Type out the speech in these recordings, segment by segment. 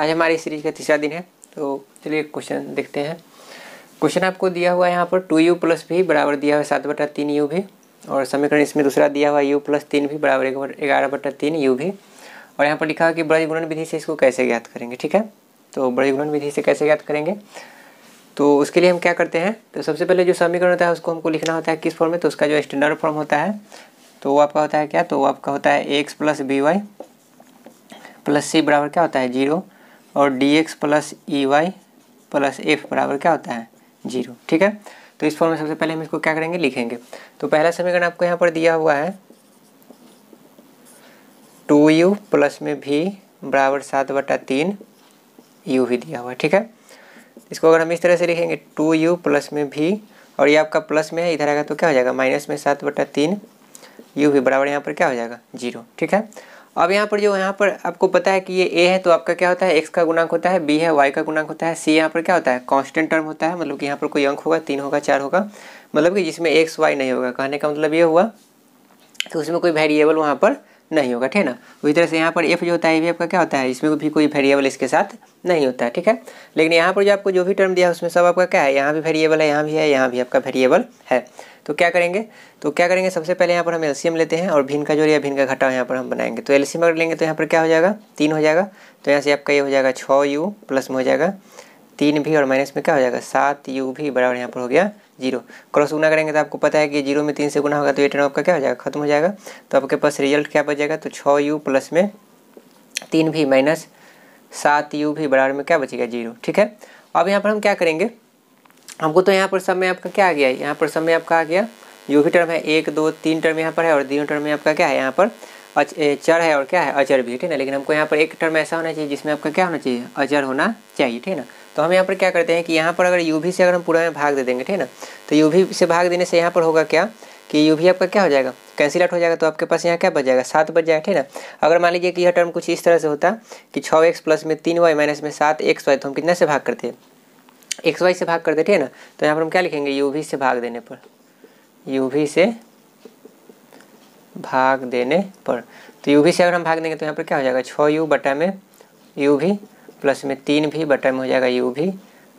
आज हमारी सीरीज का तीसरा दिन है तो चलिए क्वेश्चन देखते हैं क्वेश्चन आपको दिया हुआ है यहाँ पर टू यू प्लस भी बराबर दिया हुआ है सात बटा तीन यू भी और समीकरण इसमें दूसरा दिया हुआ यू प्लस तीन भी बराबर ग्यारह बटा तीन यू भी और यहाँ पर लिखा हुआ कि बड़ी गुणन विधि से इसको कैसे ज्ञात करेंगे ठीक है तो बड़ी गुणन विधि से कैसे ज्ञात करेंगे तो उसके लिए हम क्या करते हैं तो सबसे पहले जो समीकरण होता है उसको हमको लिखना होता है किस फॉर्म में तो उसका जो स्टैंडर्ड फॉर्म होता है तो वो आपका होता है क्या तो वो आपका होता है X plus B Y plus सी बराबर क्या होता है जीरो और D x plus E Y plus F बराबर क्या होता है जीरो ठीक है तो इस फॉर्म में सबसे पहले हम इसको क्या करेंगे लिखेंगे तो पहला समीकरण आपको यहाँ पर दिया हुआ है टू यू प्लस में भी बराबर सात बटा तीन यू भी दिया हुआ है ठीक है इसको अगर हम इस तरह से लिखेंगे टू यू प्लस में भी और ये आपका प्लस में है इधर आएगा तो क्या हो जाएगा माइनस में सात बटा तीन यू भी बराबर यहाँ पर क्या हो जाएगा जीरो ठीक है अब यहाँ पर जो यहाँ पर आपको पता है कि ये ए है तो आपका क्या होता है एक्स का गुणांक होता है बी है वाई का गुणांक होता है सी यहाँ पर क्या होता है कांस्टेंट टर्म होता है मतलब कि यहाँ पर कोई अंक होगा तीन होगा चार होगा मतलब कि जिसमें एक्स वाई नहीं होगा कहने का मतलब ये हुआ तो उसमें कोई वेरिएबल वहाँ पर नहीं होगा ठीक है ना वही तो तरह से यहाँ पर एफ जो होता है भी आपका क्या होता है इसमें भी कोई वेरिएबल इसके साथ नहीं होता है ठीक है लेकिन यहाँ पर जो आपको जो भी टर्म दिया है उसमें सब आपका क्या है यहाँ भी वेरिएबल है यहाँ भी है यहाँ भी आपका वेरिएबल है तो क्या करेंगे तो क्या करेंगे सबसे पहले यहाँ पर हम एलसीएम लेते हैं और भिन का जोड़ या भिन का घटाव यहाँ पर हम बनाएंगे तो एलसीएम अगर लेंगे तो यहाँ पर क्या हो जाएगा तीन हो जाएगा तो यहाँ से आपका ये हो जाएगा छः यू प्लस में हो जाएगा तीन भी और माइनस में क्या हो जाएगा सात यू भी बराबर यहाँ पर हो गया जीरो क्रॉस गुना करेंगे तो आपको पता है कि जीरो में तीन से गुना होगा तो ये टर्न आपका क्या हो जाएगा खत्म हो जाएगा तो आपके पास रिजल्ट क्या बच जाएगा तो छः यू प्लस में तीन भी माइनस सात यू भी बराबर में क्या बचेगा जीरो ठीक है अब यहाँ पर हम क्या करेंगे हमको तो यहाँ पर सब में आपका क्या आ गया यहाँ पर सब में आपका आ गया जो भी टर्म है एक दो तीन टर्म यहाँ पर है और तीनों टर्म में आपका क्या है यहाँ पर अच चर है और क्या है अचर भी ठीक है लेकिन हमको यहाँ पर एक टर्म ऐसा होना चाहिए जिसमें आपका क्या होना चाहिए अचर होना चाहिए ठीक है ना तो हम यहाँ पर क्या करते हैं कि यहाँ पर अगर यू से अगर हम पूरा में भाग दे देंगे ठीक है ना तो यू से भाग देने से यहाँ पर होगा क्या कि यू आपका क्या हो जाएगा कैंसिल आउट हो जाएगा तो आपके पास यहाँ क्या बच जाएगा सात बच जाएगा ठीक है ना अगर मान लीजिए कि यह टर्म कुछ इस तरह से होता कि छः एक्स प्लस में तीन वाई माइनस में सात एक्स वाई तो हम कितना से भाग करते हैं एक्स वाई से भाग कर देते हैं ना तो यहाँ पर हम क्या लिखेंगे यू भी से भाग देने पर यू भी से भाग देने पर तो यू भी से अगर हम भाग देंगे तो यहाँ पर क्या हो जाएगा छः यू बटा में यू भी प्लस में तीन भी बटा में हो जाएगा यू भी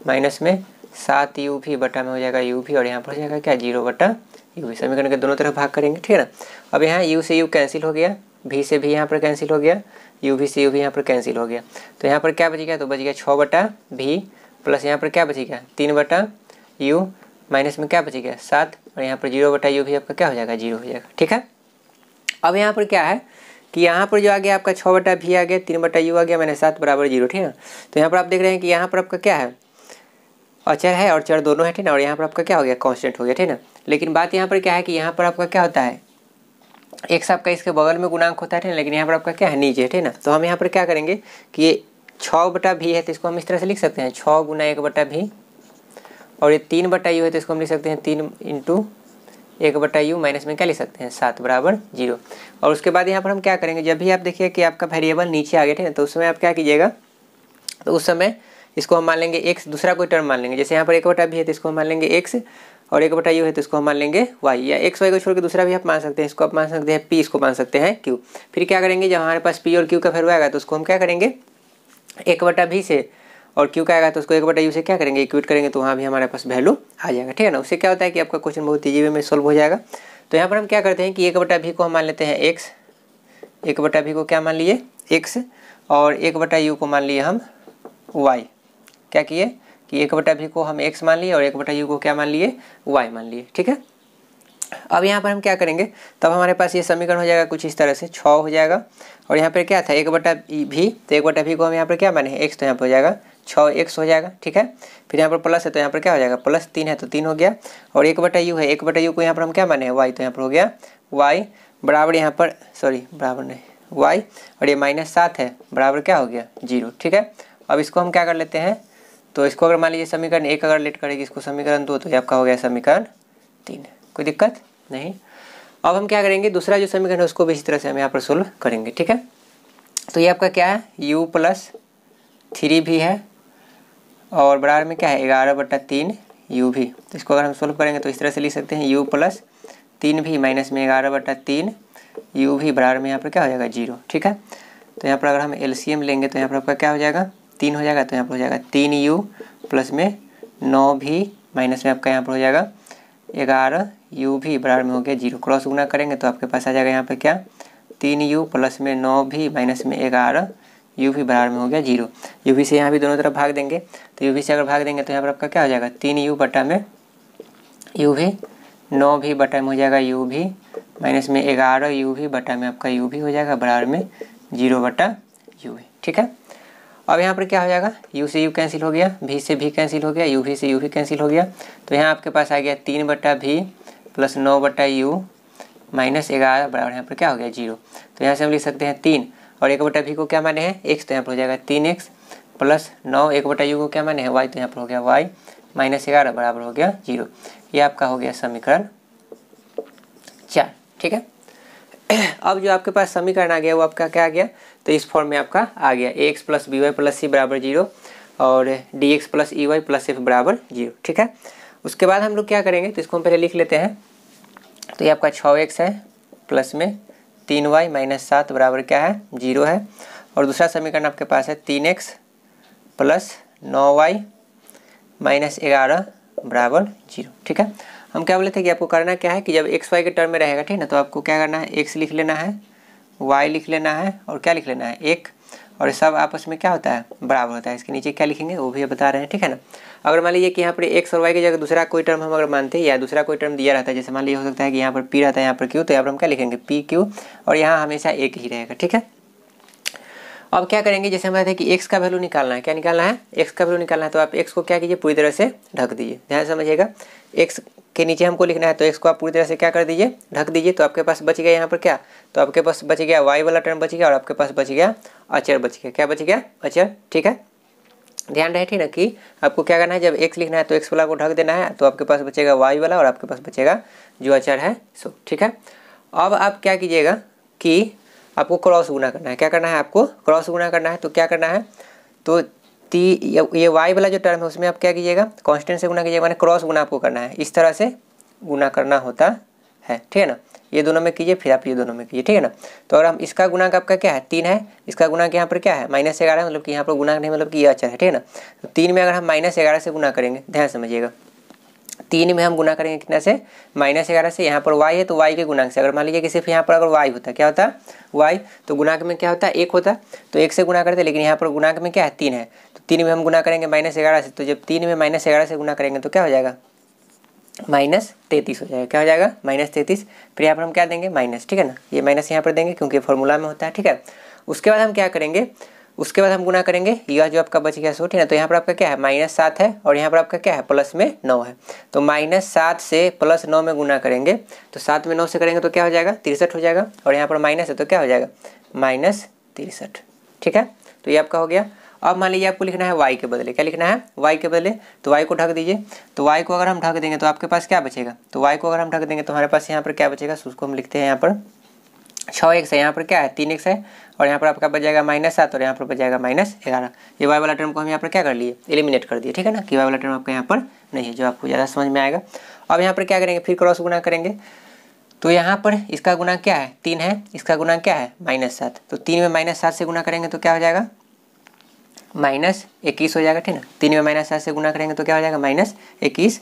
माइनस में सात यू भी बटा में हो जाएगा यू भी और यहाँ पर हो जाएगा क्या जीरो बटा यू भी समीकरण के दोनों तरफ भाग करेंगे ठीक है ना अब यहाँ यू से यू कैंसिल हो गया भी से भी यहाँ पर कैंसिल हो गया यू भी से यू भी यहाँ पर कैंसिल हो गया तो यहाँ पर क्या बच गया तो बच गया छः बटा भी प्लस यहाँ पर क्या बचेगा तीन बटा यू माइनस में क्या बचेगा सात और यहाँ पर जीरो बटा यू भी आपका क्या हो जाएगा जीरो हो जाएगा ठीक है अब यहाँ पर क्या है कि यहाँ पर जो आ गया आपका छः बटा भी आ गया तीन बटा यू आ गया मैंने सात बराबर जीरो ठीक है तो यहाँ पर आप देख रहे हैं कि यहाँ पर आपका क्या है अचर है और चर दोनों है ठीक ना और यहाँ पर आपका क्या हो गया कॉन्स्टेंट हो गया ठीक ना लेकिन बात यहाँ पर क्या है कि यहाँ पर आपका क्या होता है एक आपका इसके बगल में गुणांक होता है ठीक ना लेकिन यहाँ पर आपका क्या है नीचे ठीक ना तो हम यहाँ पर क्या करेंगे कि ये छ बटा भी है तो इसको हम इस तरह से लिख सकते हैं छ गुना एक बटा भी और ये तीन बटा यू है तो इसको हम लिख सकते हैं तीन इंटू एक बटा यू माइनस में क्या लिख सकते हैं सात बराबर जीरो और उसके बाद यहाँ पर हम क्या करेंगे जब भी आप देखिए कि आपका वेरिएबल नीचे आ गया ठीक है तो उस समय आप क्या कीजिएगा तो उस समय इसको हम मान लेंगे एक्स दूसरा कोई टर्म मान लेंगे जैसे यहाँ पर एक बटा भी है तो इसको हम मान लेंगे एक्स और एक बटा यू है तो इसको हम मान लेंगे वाई या एक्स वाई को छोड़कर दूसरा भी आप मान सकते हैं इसको आप मान सकते हैं पी इसको मान सकते हैं क्यू फिर क्या करेंगे जब हमारे पास पी और क्यू का फेरवाएगा तो उसको हम क्या करेंगे एक बटा भी से और क्यों का आएगा तो उसको एक बटा यू से क्या करेंगे इक्विट करेंगे तो वहाँ भी हमारे पास वैल्यू आ जाएगा ठीक है ना उससे क्या होता है कि आपका क्वेश्चन बहुत ईजी वे में सॉल्व हो जाएगा तो यहाँ पर हम क्या करते हैं कि एक बटा भी को हम मान लेते हैं एक्स एक बटा भी को क्या मान लिए एक्स और एक बटा यू को मान लिए हम वाई क्या किए कि एक बटा भी को हम एक्स मान लिए और एक बटा यू को क्या मान लिए वाई मान लिए ठीक है अब यहाँ पर हम क्या करेंगे तब हमारे पास ये समीकरण हो जाएगा कुछ इस तरह से छ हो जाएगा और यहाँ पर क्या था एक बटा भी तो एक बटा भी को हम यहाँ पर क्या माने एक्स तो यहाँ पर हो जाएगा छः एक्स हो जाएगा ठीक है फिर यहाँ पर प्लस है तो यहाँ पर क्या हो जाएगा प्लस तीन है तो तीन हो गया और एक बटा यू है एक बटा यू को यहाँ पर हम क्या माने वाई तो यहाँ पर हो गया वाई बराबर यहाँ पर सॉरी बराबर नहीं वाई और ये माइनस सात है बराबर क्या हो गया जीरो ठीक है अब इसको हम क्या कर लेते हैं तो इसको अगर मान लीजिए समीकरण एक अगर लेट करेगी इसको समीकरण दो तो ये आपका हो गया समीकरण तीन कोई दिक्कत नहीं अब हम क्या करेंगे दूसरा जो समीकरण है उसको भी इसी तरह से हम यहाँ पर सोल्व करेंगे ठीक है तो ये आपका क्या है यू प्लस थ्री भी है और बराबर में क्या है ग्यारह बटा तीन यू भी तो इसको अगर हम सोल्व करेंगे तो इस तरह से लिख सकते हैं यू प्लस तीन भी माइनस में ग्यारह बटा तीन यू भी बराबर में यहाँ पर क्या हो जाएगा जीरो ठीक है तो यहाँ पर अगर हम एल लेंगे तो यहाँ पर आपका क्या हो जाएगा तीन हो जाएगा तो यहाँ पर हो जाएगा तीन यू प्लस में नौ भी माइनस में आपका यहाँ पर हो जाएगा ग्यारह यू भी बराबर में हो गया जीरो क्रॉस गुना करेंगे तो आपके पास आ जाएगा यहाँ पे क्या तीन यू प्लस में नौ भी माइनस में ग्यारह यू भी बराबर में हो गया जीरो यू भी से यहाँ भी दोनों तरफ भाग देंगे तो यू भी से अगर भाग देंगे तो यहाँ पर आपका क्या हो जाएगा तीन यू बटा में यू भी नौ भी बटा में हो जाएगा यू भी माइनस में ग्यारह यू भी बटा में आपका यू भी हो जाएगा बराबर में जीरो बटा यू भी ठीक है अब यहाँ पर क्या हो जाएगा यू से यू कैंसिल हो गया भी से भी कैंसिल हो गया यू भी से यू भी कैंसिल हो गया तो यहाँ आपके पास आ गया तीन बटा भी प्लस नौ बटा यू माइनस ग्यारह बराबर यहाँ पर क्या हो गया जीरो तो यहाँ से हम लिख सकते हैं तीन और एक बटा भी को क्या माने हैं एक्स तो यहाँ पर हो जाएगा तीन एक्स प्लस नौ एक बटा यू को क्या माने हैं वाई तो यहाँ पर हो गया वाई माइनस ग्यारह बराबर हो गया जीरो ये आपका हो गया समीकरण चार ठीक है अब जो आपके पास समीकरण आ गया वो आपका क्या आ गया तो इस फॉर्म में आपका आ गया A x plus B Y plus सी बराबर जीरो और D x plus E Y plus F बराबर जीरो ठीक है उसके बाद हम लोग क्या करेंगे तो इसको हम पहले लिख लेते हैं तो ये आपका छः एक्स है प्लस में तीन वाई माइनस सात बराबर क्या है जीरो है और दूसरा समीकरण आपके पास है तीन एक्स प्लस नौ वाई माइनस ग्यारह बराबर जीरो ठीक है हम क्या बोले थे कि आपको करना क्या है कि जब एक्स वाई के टर्म में रहेगा ठीक ना तो आपको क्या करना है एक्स लिख लेना है वाई लिख लेना है और क्या लिख लेना है एक और सब आपस में क्या होता है बराबर होता है इसके नीचे क्या लिखेंगे वो भी बता रहे हैं ठीक है ना अगर मान लीजिए कि यहाँ पर एक्स और वाई की जगह दूसरा कोई टर्म हम अगर मानते हैं या दूसरा कोई टर्म दिया रहता है जैसे मान लीजिए हो सकता है कि यहाँ पर पी रहता है यहाँ पर क्यू तो यहाँ पर हम क्या लिखेंगे पी क्यू और यहाँ हमेशा एक ही रहेगा ठीक है अब क्या करेंगे जैसे हम बताते हैं कि एक्स का वैल्यू निकालना है क्या निकालना है एक्स का वैल्यू निकालना है तो आप एक्स को क्या कीजिए पूरी तरह से ढक दीजिए ध्यान समझिएगा एक्स के नीचे हमको लिखना है तो एक्स को आप पूरी तरह से क्या कर दीजिए ढक दीजिए तो आपके पास बच गया यहाँ पर क्या तो आपके पास बच गया वाई वाला टर्म बच गया और आपके पास बच गया अचर बच गया क्या बच गया अचर ठीक है ध्यान रहे ना कि आपको क्या करना है जब एक्स लिखना है तो एक्स वाला को ढक देना है तो आपके पास बचेगा वाई वाला और आपके पास बचेगा जो अचर है सो ठीक है अब आप क्या कीजिएगा कि आपको क्रॉस गुना करना है क्या करना है आपको क्रॉस गुना करना है तो क्या करना है तो ती ये वाई वाला जो टर्म है उसमें आप क्या कीजिएगा कांस्टेंट से गुना कीजिएगा मैंने क्रॉस गुना आपको करना है इस तरह से गुना करना होता है ठीक है ना ये दोनों में कीजिए फिर आप ये दोनों में कीजिए ठीक है ना तो अगर हम इसका गुनाक आपका क्या है तीन है इसका गुनाक यहाँ पर क्या है माइनस ग्यारह मतलब कि यहाँ पर गुनाक नहीं मतलब कि ये अच्छा है ठीक है ना तो तीन में अगर हम माइनस ग्यारह से गुना करेंगे ध्यान समझिएगा तीन में हम गुना करेंगे कितना से माइनस ग्यारह से यहाँ पर वाई है तो वाई के गुनाक से अगर मान लीजिए कि सिर्फ यहाँ पर अगर वाई होता क्या होता वाई तो गुनाक में क्या होता है एक होता तो एक से गुना करते लेकिन यहाँ पर गुनाक में क्या है तीन है तो तीन में हम गुना करेंगे माइनस ग्यारह से तो जब तीन में माइनस ग्यारह से गुना करेंगे तो क्या हो जाएगा माइनस तैतीस हो जाएगा क्या हो जाएगा माइनस तैतीस फिर यहाँ पर हम क्या देंगे माइनस ठीक है ना ये माइनस यहाँ पर देंगे क्योंकि फॉर्मूला में होता है ठीक है उसके बाद हम क्या करेंगे उसके बाद हम गुना करेंगे यह जो आपका बच गया ठीक है ना तो यहाँ पर आपका क्या है माइनस सात है और यहाँ पर आपका क्या है प्लस में नौ है तो माइनस सात से प्लस नौ में गुना करेंगे तो सात में नौ से करेंगे तो क्या हो जाएगा तिरसठ हो जाएगा और यहाँ पर माइनस है तो क्या हो जाएगा माइनस तिरसठ ठीक है तो ये आपका हो गया अब मान लीजिए आपको लिखना है वाई के बदले क्या लिखना है वाई के बदले तो वाई को ढक दीजिए तो वाई को अगर हम ढक देंगे तो आपके पास क्या बचेगा तो वाई को अगर हम ढक देंगे तो हमारे पास यहाँ पर क्या बचेगा उसको हम लिखते हैं यहाँ पर छः एक से यहाँ पर क्या है तीन एक से और यहाँ पर आपका बच जाएगा माइनस सात और यहाँ पर बच जाएगा माइनस ग्यारह ये वाई वाला टर्म को हम यहाँ पर क्या कर लिए एलिमिनेट कर दिए ठीक है ना कि वाई वाला टर्म आपका यहाँ पर नहीं है जो आपको ज़्यादा समझ में आएगा अब यहाँ पर क्या करेंगे फिर क्रॉस गुना करेंगे तो यहाँ पर इसका गुना क्या है तीन है इसका गुना क्या है माइनस सात तो तीन में माइनस सात से गुना करेंगे तो क्या हो जाएगा माइनस इक्कीस हो जाएगा ठीक ना तीन में माइनस सात से गुना करेंगे तो क्या हो जाएगा माइनस इक्कीस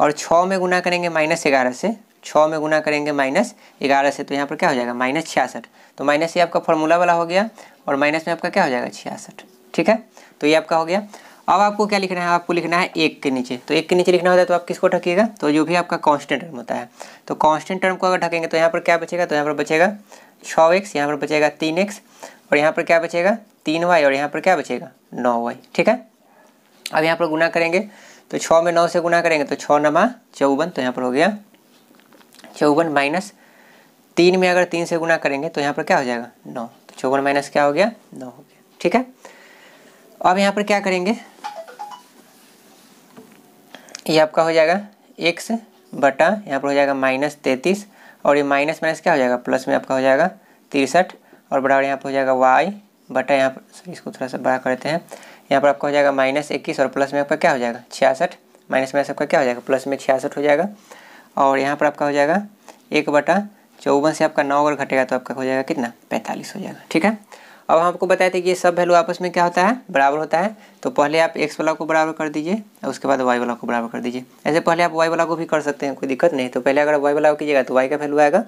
और छः में गुना करेंगे माइनस ग्यारह से छः में गुना करेंगे माइनस ग्यारह से तो यहाँ पर क्या हो जाएगा माइनस छियासठ तो माइनस ये आपका फॉर्मूला वाला हो गया और माइनस में आपका क्या हो जाएगा छियासठ ठीक है तो ये आपका हो गया अब आपको क्या लिखना है आपको लिखना है एक के नीचे तो एक के नीचे लिखना होता है तो आप किसको ढकेगा तो जो भी आपका कॉन्स्टेंट टर्म होता है तो कॉन्स्टेंट टर्म को अगर ढकेंगे तो यहाँ पर क्या बचेगा तो यहाँ पर बचेगा छः एक्स यहाँ पर बचेगा तीन एक्स और यहाँ पर क्या बचेगा तीन वाई और यहाँ पर क्या बचेगा नौ वाई ठीक है अब यहाँ पर गुना करेंगे तो छः में नौ से गुना करेंगे तो छः नमा चौवन तो यहाँ पर हो गया चौवन माइनस तीन में अगर तीन से गुना करेंगे तो यहाँ पर क्या हो जाएगा नौ तो चौवन माइनस क्या हो गया नौ हो गया ठीक है अब यहाँ पर क्या करेंगे ये आपका हो जाएगा एक्स बटा यहाँ पर हो जाएगा माइनस तैतीस और ये माइनस माइनस क्या हो जाएगा प्लस में आपका हो जाएगा तिरसठ और बराबर यहाँ पर हो जाएगा वाई बटा यहाँ पर इसको थोड़ा सा बड़ा करते हैं यहाँ पर आपका हो जाएगा माइनस इक्कीस और प्लस में आपका क्या हो जाएगा छियासठ माइनस माइनस आपका क्या हो जाएगा प्लस में छियासठ हो जाएगा और यहाँ पर आपका हो जाएगा एक बटा चौवन से आपका नौ अगर घटेगा तो आपका हो जाएगा कितना पैंतालीस हो जाएगा ठीक है अब हम आपको बताए थे कि ये सब वैल्यू आपस में क्या होता है बराबर होता है तो पहले आप एक्स वाला को बराबर कर दीजिए और उसके बाद वाई वाला को बराबर कर दीजिए ऐसे पहले आप वाई वाला को भी कर सकते हैं कोई दिक्कत नहीं तो पहले अगर वाई वाला को कीजिएगा तो वाई का वैल्यू आएगा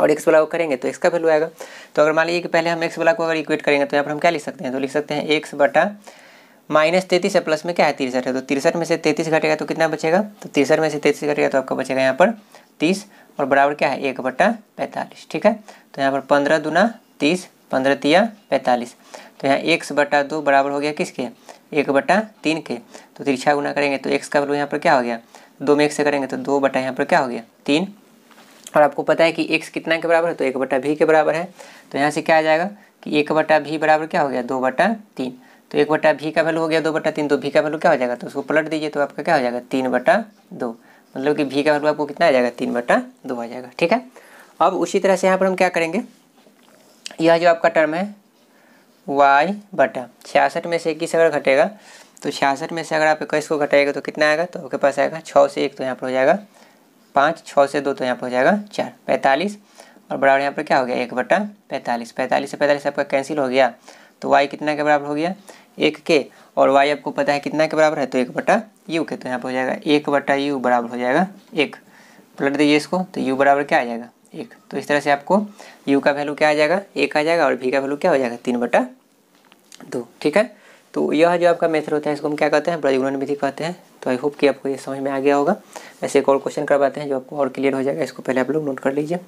और एक्स वाला को करेंगे तो एक्स का वैल्यू आएगा तो अगर मान लीजिए कि पहले हम एक्स वाला को अगर इक्वेट करेंगे तो यहाँ पर हम क्या लिख सकते हैं तो लिख सकते हैं एक्स बटा माइनस तैतीस है प्लस में क्या है तिरसठ है तो तिरसठ में से तैतीस घटेगा तो कितना बचेगा तो तिरसठ में से तैतीस घटेगा तो आपका बचेगा यहाँ पर तीस और बराबर क्या है एक बट्टा पैंतालीस ठीक है तो यहाँ पर पंद्रह दुना तीस पंद्रह तिया पैंतालीस तो यहाँ एक बट्टा दो बराबर हो गया किसके एक बट्टा तीन के तो तिरछा गुना करेंगे तो एक्स का वैल्यू यहाँ पर क्या हो गया दो में एक से करेंगे तो दो बटा यहाँ पर क्या हो गया तीन और आपको पता है कि एक्स कितना के बराबर है तो एक बटा भी के बराबर है तो यहाँ से क्या आ जाएगा कि एक बटा भी बराबर क्या हो गया दो बटा तीन तो एक बटा भी का वैल्यू हो गया दो बटा तीन तो भी का वैल्यू क्या हो जाएगा तो उसको पलट दीजिए तो आपका क्या हो जाएगा तीन बटा दो मतलब कि भी का वैल्यू आपको कितना आ जाएगा तीन बटा दो आ जाएगा ठीक है अब उसी तरह से यहाँ पर हम क्या करेंगे यह जो आपका टर्म है वाई बटा छियासठ में से इक्कीस अगर घटेगा तो छियासठ में से अगर आप इक्कीस को घटाएगा तो कितना आएगा तो आपके पास आएगा छः से एक तो यहाँ पर हो जाएगा पाँच छः से दो तो यहाँ पर हो जाएगा चार पैंतालीस और बराबर यहाँ पर क्या हो गया एक बटा पैंतालीस पैंतालीस से पैंतालीस आपका कैंसिल हो गया तो वाई कितना के बराबर हो गया एक के और वाई आपको पता है कितना के बराबर है तो एक बटा यू के तो यहाँ पर हो जाएगा एक बटा यू बराबर हो जाएगा एक पलट दीजिए इसको तो यू बराबर क्या आ जाएगा एक तो इस तरह से आपको यू का वैल्यू क्या आ जाएगा एक आ जाएगा और भी का वैल्यू क्या हो जाएगा तीन बटा दो ठीक है तो यह जो आपका मेथड होता है इसको हम क्या कहते हैं प्रयुगुणन विधि कहते हैं तो आई होप कि आपको ये समझ में आ गया होगा ऐसे एक और क्वेश्चन करवाते हैं जो आपको और क्लियर हो जाएगा इसको पहले आप लोग नोट कर लीजिए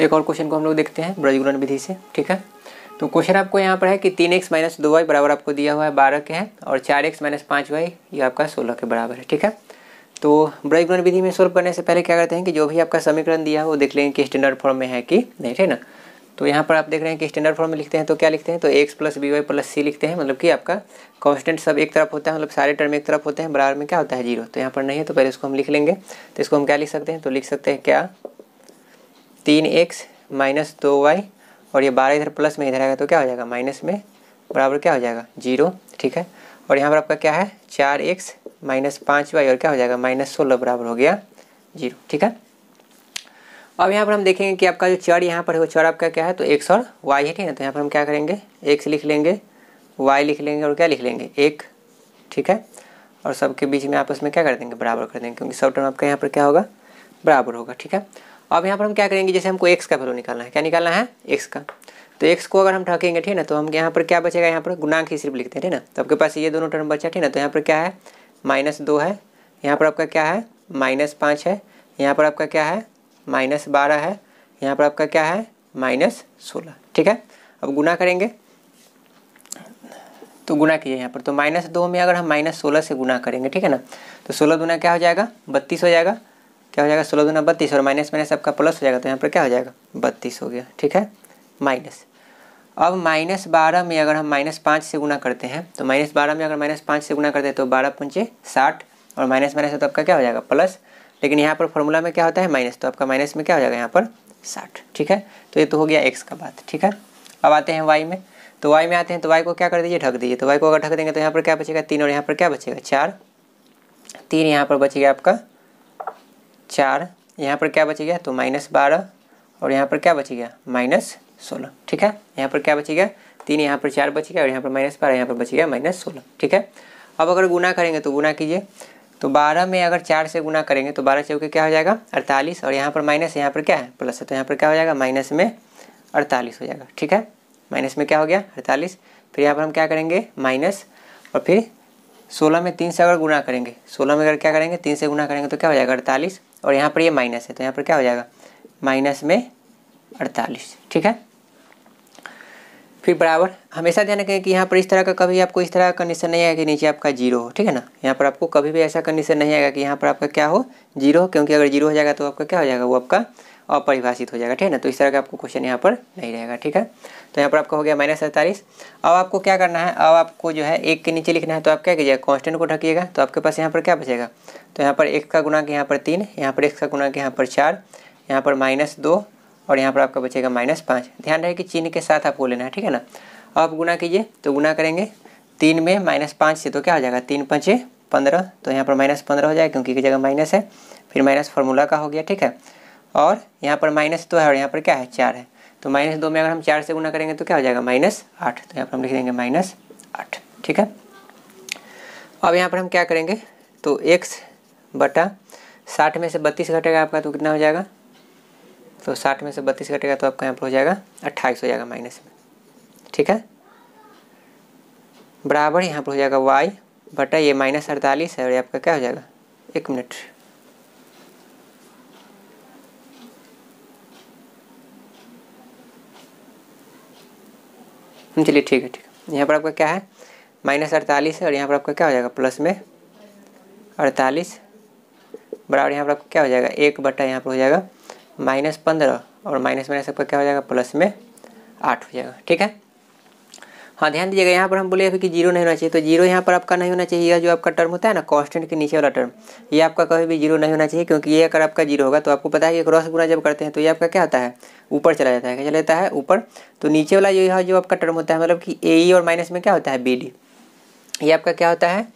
एक और क्वेश्चन को हम लोग देखते हैं ब्रजगुरन विधि से ठीक है तो क्वेश्चन आपको यहाँ पर है कि तीन एक्स माइनस दो वाई बराबर आपको दिया हुआ है बारह के हैं और चार एक्स माइनस पाँच वाई ये आपका सोलह के बराबर है ठीक है तो ब्रजगुरन विधि में सोल्व करने से पहले क्या करते हैं कि जो भी आपका समीकरण दिया है वो देख लेंगे कि स्टैंडर्ड फॉर्म में है कि नहीं ठीक ना तो यहाँ पर आप देख रहे हैं कि स्टैंडर्ड फॉर्म में लिखते हैं तो क्या लिखते हैं तो x plus B Y plus c लिखते हैं मतलब कि आपका कॉन्स्टेंट सब एक तरफ होता है मतलब सारे टर्म एक तरफ होते हैं बराबर में क्या होता है जीरो तो यहाँ पर नहीं है तो पहले इसको हम लिख लेंगे तो इसको हम क्या लिख सकते हैं तो लिख सकते हैं क्या तीन एक्स माइनस दो वाई और ये बारह इधर प्लस में इधर आएगा तो क्या हो जाएगा माइनस में बराबर क्या हो जाएगा जीरो ठीक है और यहाँ पर आपका क्या है चार एक्स माइनस पाँच वाई और क्या हो जाएगा माइनस सोलह बराबर हो गया जीरो ठीक है अब यहाँ पर हम देखेंगे कि आपका जो चर यहाँ पर है वो चर आपका क्या है तो एक्स और वाई है ठीक है तो यहाँ पर हम क्या करेंगे एक्स लिख लेंगे वाई लिख लेंगे और क्या लिख लेंगे एक ठीक है और सबके बीच में आपस में क्या कर देंगे बराबर कर देंगे क्योंकि सब टर्म आपका यहाँ पर क्या होगा बराबर होगा ठीक है अब यहाँ पर हम क्या करेंगे जैसे हमको एक्स का वैल्यू निकालना है क्या निकालना है एक्स का तो एक्स को अगर हम ठकेंगे ठीक है ना तो हम यहाँ पर क्या बचेगा यहाँ पर गुणांक ही सिर्फ लिखते हैं ठीक ना तो आपके पास ये दोनों टर्म बचा ठीक ना तो यहाँ पर क्या है माइनस दो है यहाँ पर आपका क्या है माइनस पाँच है यहाँ पर आपका क्या है माइनस बारह है यहाँ पर आपका क्या है माइनस सोलह ठीक है अब गुना करेंगे तो गुना कीजिए यहाँ पर तो माइनस दो में अगर हम माइनस सोलह से गुना करेंगे ठीक है ना तो सोलह गुना क्या हो जाएगा बत्तीस हो जाएगा क्या हो जाएगा सोलह दो बत्तीस और माइनस माइनस आपका प्लस हो जाएगा तो यहाँ पर क्या हो जाएगा बत्तीस हो गया ठीक है माइनस अब माइनस बारह में अगर हम माइनस पाँच से गुना करते हैं तो माइनस बारह में अगर माइनस पाँच से गुना करते हैं तो बारह पंचे साठ और माइनस माइनस है तो आपका क्या हो जाएगा प्लस लेकिन यहाँ पर फॉर्मूला में क्या होता है माइनस तो आपका माइनस में क्या हो जाएगा यहाँ पर साठ ठीक है तो ये तो हो गया एक्स का बात ठीक है अब आते हैं वाई में तो वाई में आते हैं तो वाई को क्या कर दीजिए ढक दीजिए तो वाई को अगर ढक देंगे तो यहाँ पर क्या बचेगा तीन और यहाँ पर क्या बचेगा चार तीन यहाँ पर बचेगा आपका चार यहाँ पर क्या बच गया तो माइनस बारह और यहाँ पर क्या बच गया माइनस सोलह ठीक है यहाँ पर क्या बच गया तीन यहाँ पर चार बच गया और यहाँ पर माइनस बारह यहाँ पर बच गया माइनस सोलह ठीक है अब अगर गुना करेंगे तो गुना कीजिए तो बारह में अगर चार से गुना करेंगे तो बारह चौके क्या हो जाएगा अड़तालीस और यहाँ पर माइनस यहाँ पर क्या है प्लस है तो यहाँ पर क्या हो जाएगा माइनस में अड़तालीस हो जाएगा ठीक है माइनस में क्या हो गया अड़तालीस फिर यहाँ पर हम क्या करेंगे माइनस और फिर सोलह में तीन से अगर गुना करेंगे सोलह में अगर क्या करेंगे तीन से गुना करेंगे तो क्या हो जाएगा अड़तालीस और यहाँ पर ये माइनस है तो यहाँ पर क्या हो जाएगा माइनस में अड़तालीस ठीक है फिर बराबर हमेशा ध्यान रखें कि यहाँ पर इस तरह का कभी आपको इस तरह का कंडीशन नहीं आएगा कि नीचे आपका जीरो हो ठीक है ना यहाँ पर आपको कभी भी ऐसा कंडीशन नहीं आएगा कि यहाँ पर आपका क्या हो जीरो हो क्योंकि अगर जीरो हो जाएगा तो आपका क्या हो जाएगा वो आपका अपरिभाषित हो जाएगा ठीक है ना तो इस तरह का आपको क्वेश्चन यहाँ पर नहीं रहेगा ठीक है तो यहाँ पर आपका हो गया माइनस सैंतालीस अब आपको क्या करना है अब आपको जो है एक के नीचे लिखना है तो आप क्या कीजिएगा कॉन्स्टेंट को ढकिएगा तो आपके पास यहाँ पर क्या बचेगा तो यहाँ पर एक का के यहाँ पर तीन यहाँ पर एक का के यहाँ पर चार यहाँ पर माइनस दो और यहाँ पर आपका बचेगा माइनस पाँच ध्यान रहे कि चिन्ह के साथ आपको लेना है ठीक है ना अब आप गुना कीजिए तो गुना करेंगे तीन में माइनस पाँच से तो क्या हो जाएगा तीन पंचे पंद्रह तो यहाँ पर माइनस पंद्रह हो जाएगा क्योंकि की जगह माइनस है फिर माइनस फार्मूला का हो गया ठीक है और यहाँ पर माइनस दो है और यहाँ पर क्या है चार है तो माइनस दो में अगर हम चार से गुना करेंगे तो क्या हो जाएगा माइनस आठ तो यहाँ पर हम लिख देंगे माइनस आठ ठीक है अब यहाँ पर हम क्या करेंगे तो एक्स बटा साठ में से बत्तीस घटेगा आपका तो कितना हो जाएगा तो साठ में से बत्तीस घटेगा तो आपका यहाँ पर हो जाएगा अट्ठाईस हो जाएगा माइनस में ठीक है बराबर यहाँ पर हो जाएगा वाई बटा ये माइनस अड़तालीस है और आपका क्या हो जाएगा एक मिनट हम्म, चलिए ठीक है ठीक है यहाँ पर आपका क्या है माइनस अड़तालीस और यहाँ पर आपका क्या हो जाएगा प्लस में अड़तालीस बराबर यहाँ पर आपका क्या हो जाएगा एक बटा यहाँ पर हो जाएगा माइनस पंद्रह और माइनस माइनस आपका क्या हो जाएगा प्लस में आठ हो जाएगा ठीक है हाँ ध्यान दीजिएगा यहाँ पर हम बोले कि जीरो नहीं होना चाहिए तो जीरो यहाँ पर आपका नहीं होना चाहिए यह जो आपका टर्म होता है ना कॉन्स्टेंट के नीचे वाला टर्म ये आपका कभी भी जीरो नहीं होना चाहिए क्योंकि ये अगर आपका जीरो होगा तो आपको पता है कि क्रॉस गुना जब करते हैं तो ये आपका क्या होता है ऊपर चला जाता है क्या चला है ऊपर तो नीचे वाला जो यहाँ जो आपका टर्म होता है मतलब कि ए e और माइनस में क्या होता है बी ये आपका क्या होता है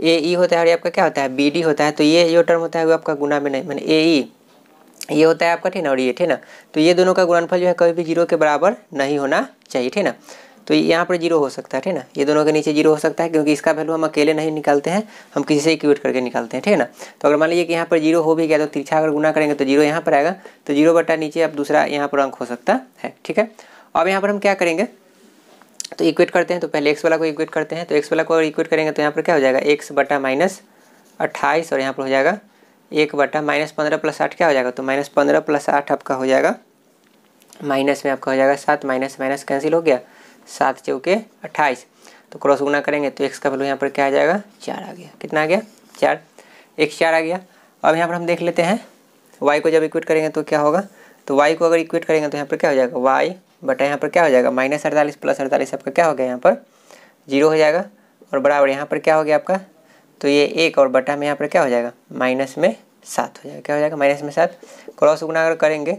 ए ई e होता है और ये आपका क्या होता है बी डी होता है तो ये जो टर्म होता है वो आपका गुना में नहीं मैंने ए ई e, ये होता है आपका ठीक ना और ये ठीक ना तो ये दोनों का गुणनफल जो है कभी भी जीरो के बराबर नहीं होना चाहिए ठीक ना तो यहाँ पर जीरो हो सकता है ठीक है ना ये दोनों के नीचे जीरो हो सकता है क्योंकि इसका वैल्यू हम अकेले नहीं निकालते हैं हम किसी से इक्वेट करके निकालते हैं ठीक है ना तो अगर मान लीजिए कि यहाँ पर जीरो हो भी गया तो तिरछा अगर गुना करेंगे तो जीरो यहाँ पर आएगा तो जीरो बटा नीचे अब दूसरा यहाँ पर अंक हो सकता है ठीक है अब यहाँ पर हम क्या करेंगे तो इक्वेट करते हैं तो पहले एक्स वाला को इक्वेट करते हैं तो एक्स वाला को अगर इक्वेट करेंगे तो यहाँ पर क्या हो जाएगा एक्स बटा माइनस अट्ठाईस और यहाँ पर हो जाएगा एक बटा माइनस पंद्रह प्लस आठ क्या हो जाएगा तो माइनस पंद्रह प्लस आठ आपका हो जाएगा माइनस में आपका हो जाएगा सात माइनस माइनस कैंसिल हो गया सात चौके अट्ठाईस तो क्रॉस गुना करेंगे तो एक्स का वैल्यू यहाँ पर क्या आ जाएगा चार आ गया कितना आ गया चार एक्स चार आ गया अब यहाँ पर हम देख लेते हैं वाई को जब इक्वेट करेंगे तो क्या होगा तो वाई को अगर इक्वेट करेंगे तो यहाँ पर क्या हो जाएगा वाई बटा यहाँ पर क्या हो जाएगा माइनस अड़तालीस प्लस अड़तालीस आपका क्या हो गया यहाँ पर जीरो हो जाएगा और बराबर यहाँ पर क्या हो गया आपका तो ये एक और बटा में यहाँ पर क्या हो जाएगा माइनस में सात हो जाएगा क्या हो जाएगा माइनस में सात क्रॉस गुना अगर करेंगे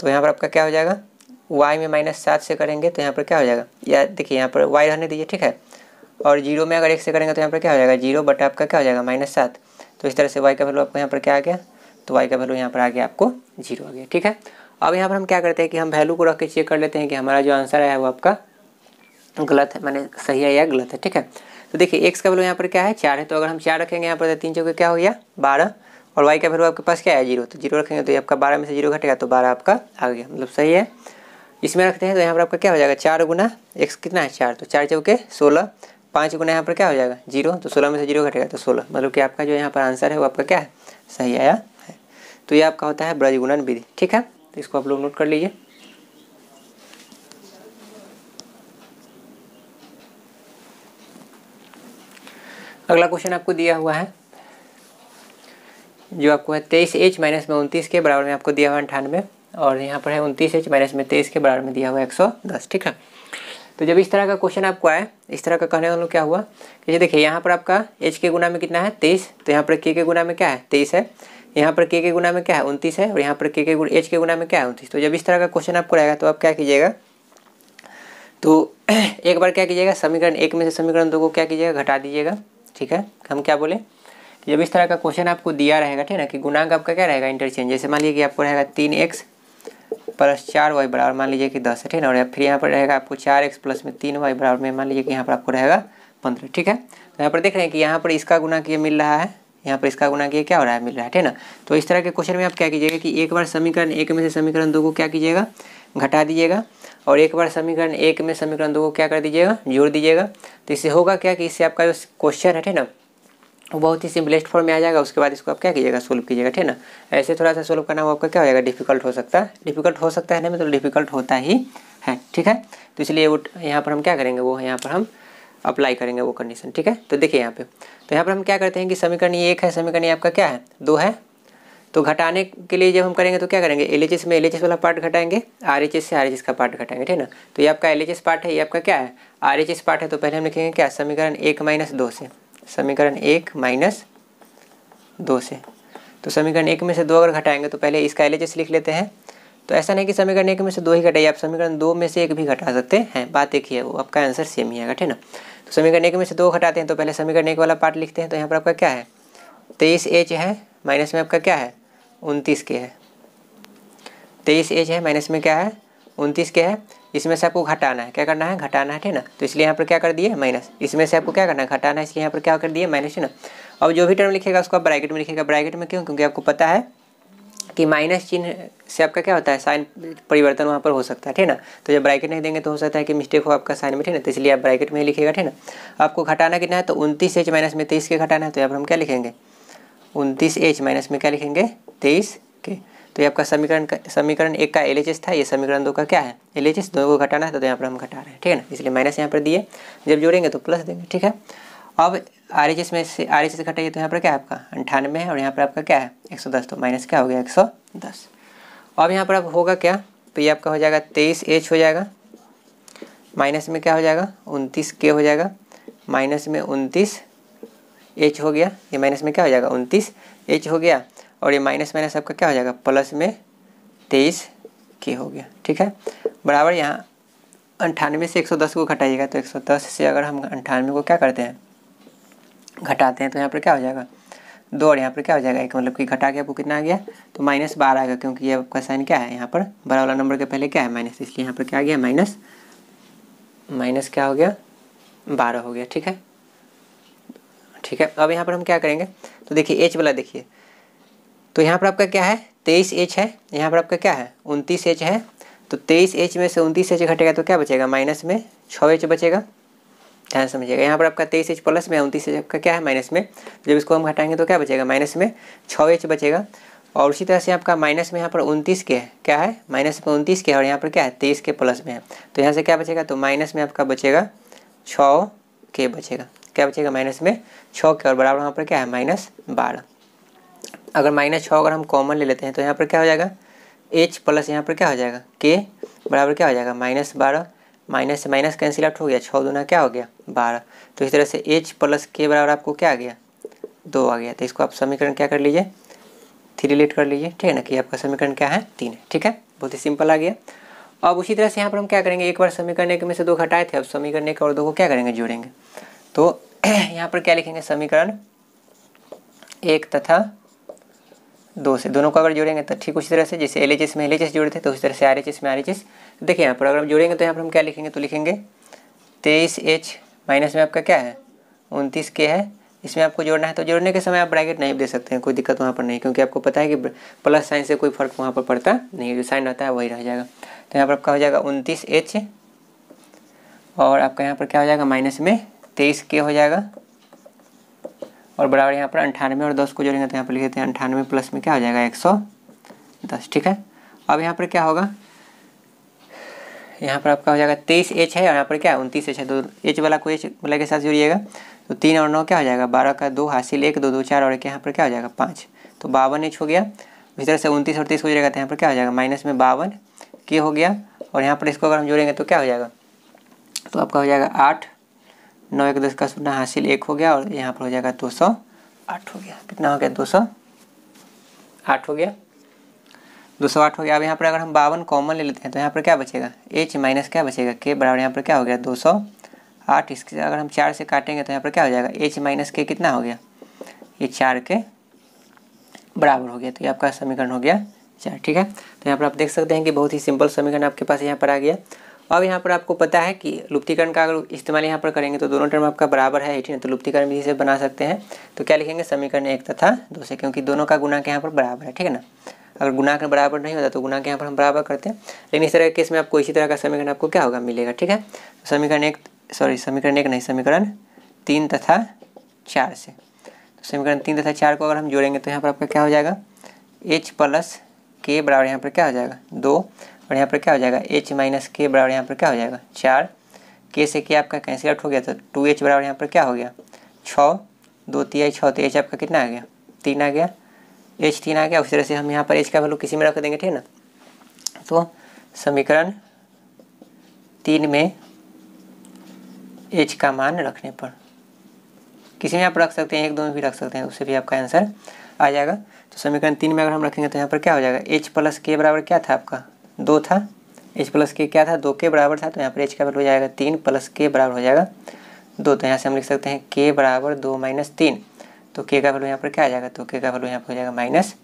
तो यहाँ पर आपका क्या हो जाएगा वाई में माइनस सात से करेंगे तो यहाँ पर क्या हो जाएगा या देखिए यहाँ पर वाई रहने दीजिए ठीक है और जीरो में अगर एक से करेंगे तो यहाँ पर क्या हो जाएगा जीरो बट आपका क्या हो जाएगा माइनस सात तो इस तरह से वाई का वैल्यू आपको यहाँ पर क्या आ गया तो वाई का वैल्यू यहाँ पर आ गया आपको जीरो आ गया ठीक है अब यहाँ पर हम क्या करते हैं कि हम वैल्यू को रख के चेक कर लेते हैं कि हमारा जो आंसर आया वो आपका गलत है मैंने सही है या गलत है ठीक है तो देखिए एक्स का वैल्यू यहाँ पर क्या है चार है तो अगर हम चार रखेंगे यहाँ पर तो तीन चौके क्या हो गया बारह और वाई का वैल्यू आपके पास क्या है जीरो तो जीरो रखेंगे तो ये आपका बारह में से जीरो घटेगा तो बारह आपका आ गया मतलब सही है इसमें रखते हैं तो यहाँ पर आपका क्या हो जाएगा चार गुना एक्स कितना है चार तो चार चौके सोलह पाँच गुना यहाँ पर क्या हो जाएगा जीरो तो सोलह में से जीरो घटेगा तो सोलह मतलब कि आपका जो यहाँ पर आंसर है वो आपका क्या है सही आया है तो ये आपका होता है ब्रजगुणन विधि ठीक है तो इसको आप लोग नोट कर लीजिए अगला क्वेश्चन आपको दिया हुआ है जो आपको है तेईस एच माइनस में उनतीस के बराबर में आपको दिया हुआ है अंठानवे और यहाँ पर है उनतीस एच माइनस में तेईस के बराबर में दिया हुआ एक सौ दस ठीक है तो जब इस तरह का क्वेश्चन आपको आए इस तरह का कहने वालों क्या हुआ कि देखिए यहाँ पर आपका एच के गुना में कितना है तेईस तो यहाँ पर के के गुना में क्या है तेईस है यहाँ पर के के गुना में क्या है उनतीस है और यहाँ पर के के एच के गुना में क्या है उनतीस तो जब इस तरह का क्वेश्चन आपको रहेगा तो आप क्या कीजिएगा तो एक बार क्या कीजिएगा समीकरण एक में से समीकरण दो को क्या कीजिएगा घटा दीजिएगा ठीक है हम क्या बोले जब इस तरह का क्वेश्चन आपको दिया रहेगा ठीक है ना कि गुणांक आपका क्या रहेगा इंटरचेंज जैसे मान लीजिए कि आपको रहेगा तीन एक्स प्लस चार वाई बराबर मान लीजिए कि दस है ठीक है और फिर यहाँ पर रहेगा आपको चार एक्स प्लस में तीन वाई बराबर में मान लीजिए कि यहाँ पर आपको रहेगा पंद्रह ठीक है तो यहाँ पर देख रहे हैं कि यहाँ पर इसका गुना किए मिल रहा है यहाँ पर इसका गुना किए क्या हो रहा है मिल रहा है ठीक है ना तो इस तरह के क्वेश्चन में आप क्या कीजिएगा कि एक बार समीकरण एक में से समीकरण दो को क्या कीजिएगा घटा दीजिएगा और एक बार समीकरण एक में समीकरण दो को क्या कर दीजिएगा जोड़ दीजिएगा तो इससे होगा क्या कि इससे आपका जो क्वेश्चन है ठीक है ना बहुत ही सिंपलेस्ट फॉर्म में आ जाएगा उसके बाद इसको आप क्या कीजिएगा सोल्व कीजिएगा ठीक है ना ऐसे थोड़ा सा सोल्व करना आपका क्या हो जाएगा डिफिकल्ट हो सकता है डिफिकल्ट हो सकता है ना मतलब डिफिकल्ट होता ही है ठीक है तो इसलिए वो यहाँ पर हम क्या करेंगे वो यहाँ पर हम अप्लाई करेंगे वो कंडीशन ठीक है तो देखिए यहाँ पे तो यहाँ पर हम क्या करते हैं कि समीकरण ये एक है समीकरण आपका क्या है दो है तो घटाने के लिए जब हम करेंगे तो क्या करेंगे एल में एल वाला पार्ट घटाएंगे आर से आर का पार्ट घटाएंगे ठीक है ना तो ये आपका एल पार्ट है ये आपका क्या है आर पार्ट है तो पहले हम लिखेंगे क्या समीकरण एक माइनस दो से समीकरण एक माइनस दो से तो समीकरण एक में से दो अगर घटाएंगे तो पहले इसका एल लिख लेते हैं तो ऐसा नहीं कि समीकरण एक में से दो ही घटाइए आप समीकरण दो में से एक भी घटा सकते हैं बात एक ही है वो आपका आंसर सेम ही आएगा ठीक ना तो समीकरण एक में से दो घटाते हैं तो पहले समीकरण एक वाला पार्ट लिखते हैं तो यहाँ पर आपका क्या है तेईस एच है माइनस में आपका क्या है उनतीस के है तेईस एच है माइनस में क्या है उनतीस के है इसमें से आपको घटाना है क्या करना है घटाना है ठीक ना तो इसलिए यहाँ पर क्या कर दिए माइनस इसमें से आपको क्या करना है घटाना है इसलिए यहाँ पर क्या कर दिए माइनस है ना अब जो भी टर्म लिखेगा उसको आप ब्रैकेट में लिखेगा ब्रैकेट में क्यों क्योंकि आपको पता है कि माइनस चिन्ह से आपका क्या होता है साइन परिवर्तन वहाँ पर हो सकता है ठीक ना तो जब ब्रैकेट नहीं देंगे तो हो सकता है कि मिस्टेक हो आपका साइन में ठीक ना तो इसलिए आप ब्रैकेट में ही लिखेगा ठीक ना आपको घटाना कितना है तो उनतीस एच माइनस में तेईस के घटाना है तो यहाँ पर हम क्या लिखेंगे उनतीस एच माइनस में क्या लिखेंगे तेईस के तो ये आपका समीकरण समीकरण एक का एल था ये समीकरण दो का क्या है एल एच दोनों को घटाना है तो यहाँ पर हम घटा रहे हैं ठीक है ना इसलिए माइनस यहाँ पर दिए जब जोड़ेंगे तो प्लस देंगे ठीक है अब आर एच एस में से आर एच एस घटाइए तो यहाँ पर क्या है आपका अंठानवे है और यहाँ पर आपका क्या है एक सौ दस तो माइनस क्या हो गया एक सौ दस अब यहाँ पर आप होगा क्या तो ये आपका हो जाएगा तेईस एच हो जाएगा माइनस में क्या हो जाएगा उनतीस के हो जाएगा माइनस में उनतीस एच हो गया ये माइनस में क्या हो जाएगा उनतीस एच हो गया और ये माइनस माइनस आपका क्या हो जाएगा प्लस में तेईस के हो गया ठीक है बराबर यहाँ अंठानवे से 110 को घटाइएगा तो 110 से अगर हम अंठानवे को क्या करते हैं घटाते हैं तो यहाँ पर क्या हो जाएगा दो और यहाँ पर क्या हो जाएगा एक मतलब कि घटा के आपको कितना आ गया तो माइनस बारह आएगा क्योंकि ये आपका साइन क्या है यहाँ पर बड़ा वाला नंबर के पहले क्या है माइनस इसलिए यहाँ पर क्या आ गया माइनस माइनस क्या हो गया बारह हो गया ठीक है ठीक है अब यहाँ पर हम क्या करेंगे तो देखिए एच वाला देखिए तो यहाँ पर आपका क्या है तेईस एच है यहाँ पर आपका क्या है उनतीस एच है तो तेईस एच में से उनतीस एच घटेगा तो क्या बचेगा माइनस में छः एच बचेगा ध्यान समझिएगा यहाँ पर आपका तेईस एच प्लस में उनतीस एच आपका क्या है माइनस में जब इसको हम घटाएंगे तो क्या बचेगा माइनस में छः एच बचेगा और उसी तरह से आपका माइनस में यहाँ पर उनतीस के है क्या है माइनस में उनतीस के और यहाँ पर क्या है तेईस के प्लस में है तो यहाँ से क्या बचेगा तो माइनस में आपका बचेगा छः के बचेगा क्या बचेगा माइनस में छः के और बराबर वहाँ पर क्या है माइनस बारह अगर माइनस छः अगर हम कॉमन ले लेते हैं तो यहाँ पर क्या हो जाएगा एच प्लस यहाँ पर क्या हो जाएगा के बराबर क्या हो जाएगा माइनस बारह माइनस से माइनस कैंसिल आउट हो गया छः दूना क्या हो गया बारह तो इस तरह से एच प्लस के बराबर आपको क्या आ गया दो आ गया तो इसको आप समीकरण क्या कर लीजिए थ्री लेट कर लीजिए ठीक है ना कि आपका समीकरण क्या है तीन है ठीक है बहुत ही सिंपल आ गया अब उसी तरह से यहाँ पर हम क्या करेंगे एक बार समीकरण एक में से दो घटाए थे अब समीकरण एक और दो को क्या करेंगे जोड़ेंगे तो यहाँ पर क्या लिखेंगे समीकरण एक तथा दो से दोनों को अगर जोड़ेंगे तो ठीक उसी तरह से जैसे एल में एल जोड़े थे तो उसी तरह से आर में आर तो देखिए यहाँ पर अगर हम जोड़ेंगे तो यहाँ पर हम क्या लिखेंगे तो लिखेंगे तेईस एच माइनस में आपका क्या है उनतीस के है इसमें आपको जोड़ना है तो जोड़ने के समय आप ब्रैकेट नहीं दे सकते हैं कोई दिक्कत वहाँ पर नहीं क्योंकि आपको पता है कि प्लस साइन से कोई फर्क वहाँ पर पड़ता नहीं जो साइन रहता है वही रह जाएगा तो यहाँ पर आपका हो जाएगा उनतीस एच और आपका यहाँ पर क्या हो जाएगा माइनस में तेईस के हो जाएगा और बराबर यहाँ पर अंठानवे और दस को जोड़ेंगे तो यहाँ पर लिख देते हैं अंठानवे प्लस में क्या हो जाएगा एक सौ दस ठीक है अब यहाँ पर क्या होगा यहाँ पर आपका हो जाएगा तेईस एच है और यहाँ पर क्या उनतीस एच है दो तो एच वाला को एच वाला के साथ जोड़िएगा तो तीन और नौ क्या हो जाएगा बारह का दो हासिल एक दो दो चार और एक यहाँ पर क्या हो जाएगा पाँच तो बावन एच हो गया इसी तरह से उनतीस और तीस को जोड़ेगा तो यहाँ पर क्या हो जाएगा माइनस में बावन के हो गया और यहाँ पर इसको अगर हम जोड़ेंगे तो क्या हो जाएगा तो आपका हो जाएगा आठ नौ एक दस का शून्य हासिल एक हो गया और यहाँ पर हो जाएगा दो सौ आठ हो गया कितना हो गया दो सौ आठ हो गया दो सौ आठ हो गया अब यहाँ पर अगर हम बावन कॉमन ले लेते हैं तो यहाँ पर क्या बचेगा एच माइनस क्या बचेगा के बराबर यहाँ पर क्या हो गया दो सौ आठ इसके अगर हम चार से काटेंगे तो यहाँ पर क्या हो जाएगा एच माइनस के कितना हो गया ये चार के बराबर हो गया तो ये आपका समीकरण हो गया चार ठीक है तो यहाँ पर आप देख सकते हैं कि बहुत ही सिंपल समीकरण आपके पास यहाँ पर आ गया अब यहाँ पर आपको पता है कि लुप्तिकरण का अगर इस्तेमाल यहाँ पर करेंगे तो दोनों टर्म आपका बराबर है एटीन तो लुप्तिकरण भी इसे बना सकते हैं तो क्या लिखेंगे समीकरण एक तथा दो से क्योंकि दोनों का के यहाँ पर बराबर है ठीक है ना अगर गुणांक बराबर नहीं होता तो के यहाँ पर हम बराबर करते हैं लेकिन इस तरह के केस में आपको इसी तरह का समीकरण आपको क्या होगा मिलेगा ठीक है तो समीकरण एक सॉरी समीकरण एक नहीं समीकरण तीन तथा चार से तो समीकरण तीन तथा चार को अगर हम जोड़ेंगे तो यहाँ पर आपका क्या हो जाएगा एच प्लस के बराबर यहाँ पर क्या हो जाएगा दो और यहाँ पर क्या हो जाएगा एच माइनस के बराबर यहाँ पर क्या हो जाएगा चार के से के आपका कैंसिल आउट हो गया तो टू एच बराबर यहाँ पर क्या हो गया छः दो आई छः तो एच आपका कितना आ गया तीन आ गया एच तीन आ गया उस तरह से हम यहाँ पर एच का वैल्यू किसी में रख देंगे ठीक है ना तो समीकरण तीन में एच का मान रखने पर किसी में आप रख सकते हैं एक दो में भी रख सकते हैं उससे भी आपका आंसर आ जाएगा तो समीकरण तीन में अगर हम रखेंगे तो यहाँ पर क्या हो जाएगा एच प्लस के बराबर क्या था आपका दो था एच प्लस के क्या था दो के बराबर था तो यहाँ पर एच का वैल्यू हो जाएगा तीन प्लस के बराबर हो जाएगा दो तो यहाँ से हम लिख सकते हैं के बराबर दो माइनस तीन तो के का वैल्यू यहाँ पर क्या आ जाएगा तो के का वैल्यू यहाँ पर हो जाएगा माइनस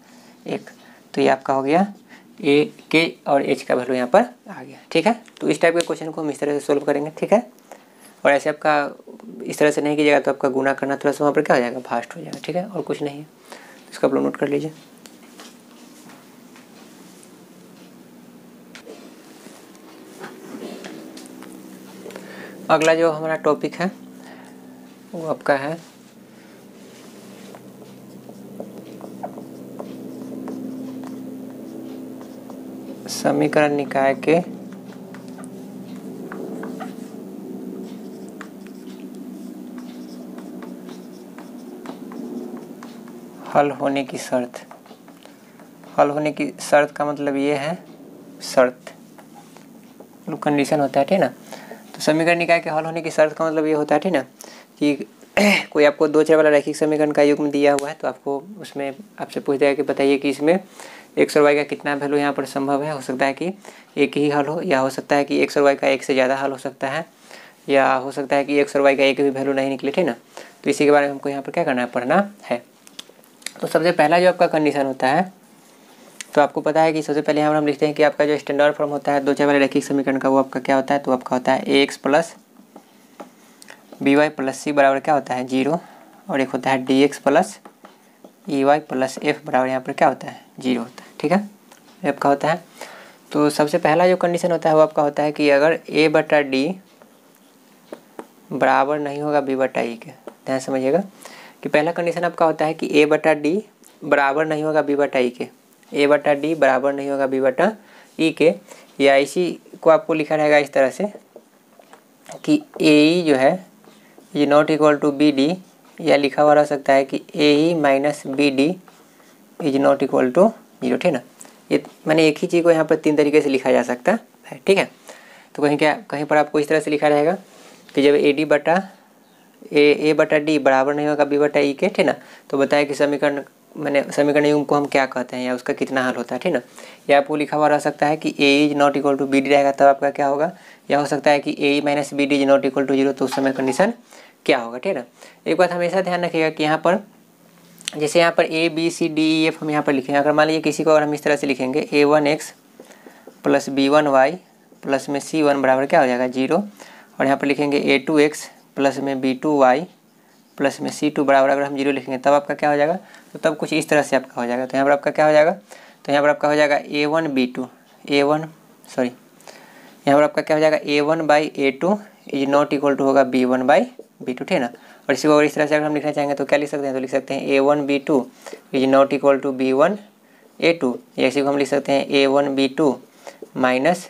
एक तो ये आपका हो गया ए के और एच का वैल्यू यहाँ पर आ गया ठीक है तो इस टाइप के क्वेश्चन को हम इस तरह से सोल्व करेंगे ठीक है और ऐसे आपका इस तरह से नहीं कीजिएगा तो आपका गुना करना थोड़ा सा वहाँ पर क्या हो जाएगा फास्ट हो जाएगा ठीक है और कुछ नहीं है तो इसका आप लोग नोट कर लीजिए अगला जो हमारा टॉपिक है वो आपका है समीकरण निकाय के हल होने की शर्त हल होने की शर्त का मतलब ये है शर्त कंडीशन मतलब होता है ठीक है ना समीकरण निकाय के हल होने की शर्त का मतलब ये होता है ठीक ना कि कोई आपको दो चार वाला रैखिक समीकरण का युग्म दिया हुआ है तो आपको उसमें आपसे पूछ देगा कि बताइए कि इसमें एक सौ वाई का कितना वैल्यू यहाँ पर संभव है हो सकता है कि एक ही हल हो या हो सकता है कि एक सौ वाई का एक से ज़्यादा हल हो सकता है या हो सकता है कि एक सौ वाई का एक भी वैल्यू नहीं निकले ठीक ना तो इसी के बारे में हमको यहाँ पर क्या करना है पढ़ना है तो सबसे पहला जो आपका कंडीशन होता है तो आपको पता है कि सबसे पहले यहाँ पर हम लिखते हैं कि आपका जो स्टैंडर्ड फॉर्म होता है दो चार वाले रैखिक समीकरण का वो आपका क्या होता है तो आपका होता है a x plus B Y plus सी बराबर क्या होता है जीरो और एक होता है d x plus E Y plus F बराबर यहाँ पर क्या होता है जीरो होता है ठीक है आपका होता है तो सबसे पहला जो कंडीशन होता है वो आपका होता है कि अगर ए बटा डी बराबर नहीं होगा बी बटा ई e के ध्यान समझिएगा कि पहला कंडीशन आपका होता है कि ए बटा डी बराबर नहीं होगा बी बटा ई e के ए बटा डी बराबर नहीं होगा बी बटा ई e के या इसी को आपको लिखा रहेगा इस तरह से कि ए e जो है ये not equal to b d या लिखा हुआ रह सकता है कि a e minus b d is not equal to zero ठीक है ना ये मैंने एक ही चीज़ को यहाँ पर तीन तरीके से लिखा जा सकता है ठीक है तो कहीं क्या कहीं पर आपको इस तरह से लिखा रहेगा कि जब ए डी बटा ए ए बटा डी बराबर नहीं होगा बी बटा ई e के ठीक ना तो बताया कि समीकरण मैंने समीकरण युग्म को हम क्या कहते हैं या उसका कितना हल होता है ठीक ना या आपको लिखा हुआ रह सकता है कि a is not equal to b d रहेगा तब आपका क्या होगा या हो सकता है कि a minus b d is not equal to zero तो उस समय कंडीशन क्या होगा ठीक ना एक बात हमेशा ध्यान रखिएगा कि यहाँ पर जैसे यहाँ पर a b c d e f हम यहाँ पर लिखेंगे अगर मान लीजिए किसी को अगर हम इस तरह से लिखेंगे a one x plus b one y plus में सी वन बराबर क्या हो जाएगा जीरो और यहाँ पर लिखेंगे ए टू एक्स प्लस में बी टू वाई प्लस में सी टू बराबर अगर हम जीरो लिखेंगे तब आपका क्या हो जाएगा तो तब कुछ इस तरह से आपका हो जाएगा तो यहाँ पर आपका क्या हो जाएगा तो यहाँ पर आपका हो जाएगा a one b two a one sorry यहाँ पर आपका क्या हो जाएगा a one by a two is not equal to होगा b one by b two ठीक है ना और इसी को अगर इस तरह से अगर हम लिखना चाहेंगे तो क्या लिख सकते हैं तो लिख सकते हैं a one b two is not equal to b one a two इसी को हम लिख सकते हैं a one b two minus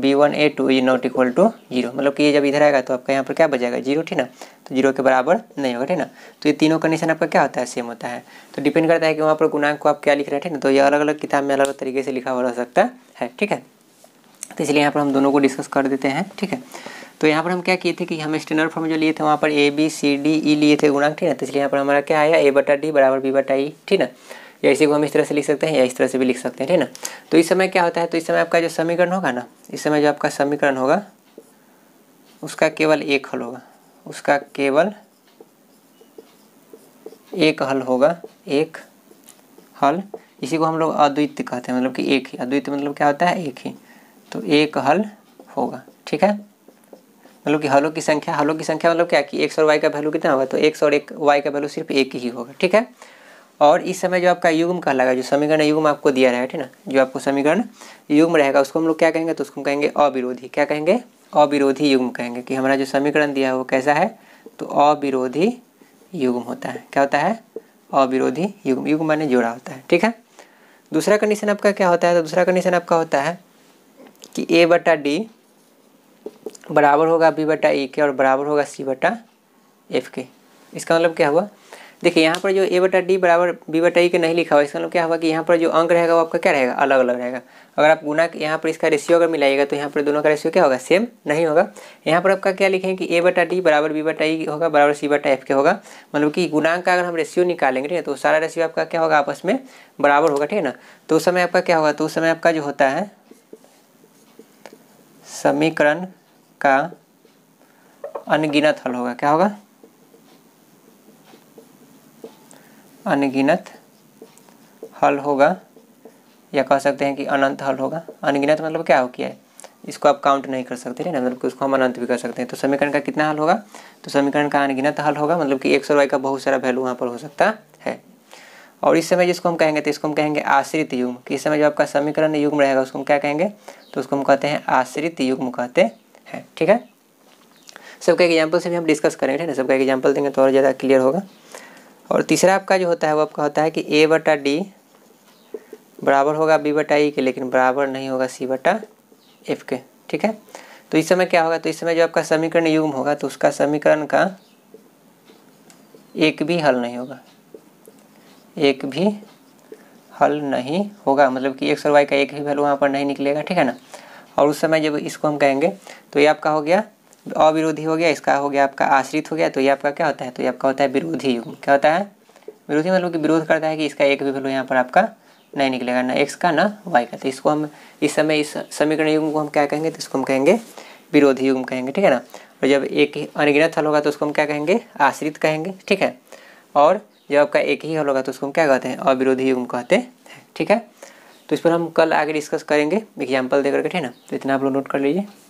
b one a two is not equal to zero मतलब कि ये जब इधर आएगा तो आपका यहाँ पर क्या बजेगा जीरो ठीक ना तो जीरो के बराबर नहीं होगा ठीक ना तो ये तीनों कंडीशन आपका क्या होता है सेम होता है तो डिपेंड करता है कि वहाँ पर गुणांक को आप क्या लिख रहे हैं ठीक ना तो ये अलग अलग किताब में अलग अलग तरीके से लिखा हुआ रह सकता है ठीक है तो इसलिए यहाँ पर हम दोनों को डिस्कस कर देते हैं ठीक है तो यहाँ पर हम क्या किए थे कि हम स्टैंडर्ड फॉर्म जो लिए थे वहाँ पर ए बी सी डी ई लिए थे गुणांक ठीक है तो इसलिए यहाँ पर हमारा क्या आया ए बटा डी बराबर बी बटा ई e, ठीक है या इसी को हम इस तरह से लिख सकते हैं या इस तरह से भी लिख सकते हैं ठीक है ना तो इस समय क्या होता है तो इस समय आपका जो समीकरण होगा ना इस समय जो आपका समीकरण होगा उसका केवल एक हल होगा उसका केवल एक हल होगा एक हल इसी को हम लोग अद्वित कहते हैं मतलब कि एक ही अद्वित मतलब क्या होता है एक ही तो एक हल होगा ठीक है मतलब कि हलों की संख्या हलों की संख्या मतलब क्या कि एक सौ वाई का वैल्यू कितना होगा तो एक सौ और एक वाई का वैल्यू सिर्फ एक ही होगा ठीक है और इस समय जो आपका युग्म कहलाएगा जो समीकरण युग्म आपको दिया रहेगा ठीक ना जो आपको समीकरण युग्म रहेगा उसको हम लोग क्या कहेंगे तो उसको हम कहेंगे अविरोधी क्या कहेंगे अविरोधी युग्म कहेंगे कि हमारा जो समीकरण दिया है वो कैसा है तो अविरोधी युग्म होता है क्या होता है अविरोधी युग्म युग्म माने जोड़ा होता है ठीक है दूसरा कंडीशन आपका क्या होता है तो दूसरा कंडीशन आपका होता है कि ए बटा डी बराबर होगा बी बटा ए के और बराबर होगा सी बटा एफ के इसका मतलब क्या हुआ देखिए यहाँ पर जो ए बटा डी बराबर बी बटा ई e का नहीं लिखा हुआ इसका मतलब क्या होगा कि यहाँ पर जो अंक रहेगा वो आपका क्या रहेगा अलग अलग रहेगा अगर आप गुना यहाँ पर इसका रेशियो अगर मिलाइएगा तो यहाँ पर दोनों का रेशियो क्या होगा सेम नहीं होगा यहाँ पर आपका क्या लिखेंगे कि ए बटा डी बराबर बी बटा ई e होगा बराबर सी बटा एफ के होगा मतलब कि गुणांक का अगर हम रेशियो निकालेंगे ठीक है तो सारा रेशियो आपका क्या होगा आपस में बराबर होगा ठीक है ना तो उस समय आपका क्या होगा तो उस समय आपका जो होता है समीकरण का अनगिनत हल होगा क्या होगा अनगिनत हल होगा या कह सकते हैं कि अनंत हल होगा अनगिनत मतलब क्या हो किया है इसको आप काउंट नहीं कर सकते ना मतलब कि उसको हम अनंत भी कर सकते हैं तो समीकरण का कितना हल होगा तो समीकरण का अनगिनत हल होगा मतलब कि एक्स और वाई का बहुत सारा वैल्यू वहाँ पर हो सकता है और इस समय जिसको हम कहेंगे तो इसको हम कहेंगे आश्रित युग्म कि इस समय जो आपका समीकरण युग्म रहेगा उसको हम क्या कहेंगे तो उसको हम कहते हैं आश्रित युग्म कहते हैं ठीक है सबका एग्जाम्पल से भी हम डिस्कस करेंगे ठीक है सबका एग्जाम्पल देंगे तो और ज़्यादा क्लियर होगा और तीसरा आपका जो होता है वो आपका होता है कि ए बटा डी बराबर होगा बी बटा ई e के लेकिन बराबर नहीं होगा सी बटा एफ के ठीक है तो इस समय क्या होगा तो इस समय जो आपका समीकरण युग्म होगा तो उसका समीकरण का एक भी हल नहीं होगा एक भी हल नहीं होगा मतलब कि एक्स और वाई का एक भी वैल्यू वहाँ पर नहीं निकलेगा ठीक है ना और उस समय जब इसको हम कहेंगे तो ये आपका हो गया अविरोधी हो गया इसका हो गया आपका आश्रित हो गया तो ये आपका क्या होता है तो ये आपका होता है विरोधी युग्म क्या होता है विरोधी मतलब कि विरोध करता है कि इसका एक भी वैल्यू यहाँ पर आपका नहीं निकलेगा ना एक्स का ना वाई का तो इसको हम इस समय इस समीकरण युग्म को हम क्या कहेंगे तो इसको हम कहेंगे विरोधी युग्म कहेंगे ठीक है ना और जब एक ही अनगिनत हल होगा तो उसको हम क्या कहेंगे आश्रित कहेंगे ठीक है और जब आपका एक ही हल होगा तो उसको हम क्या कहते हैं अविरोधी युग्म कहते हैं ठीक है तो इस पर हम कल आगे डिस्कस करेंगे एग्जाम्पल दे करके ठीक है ना तो इतना आप लोग नोट कर लीजिए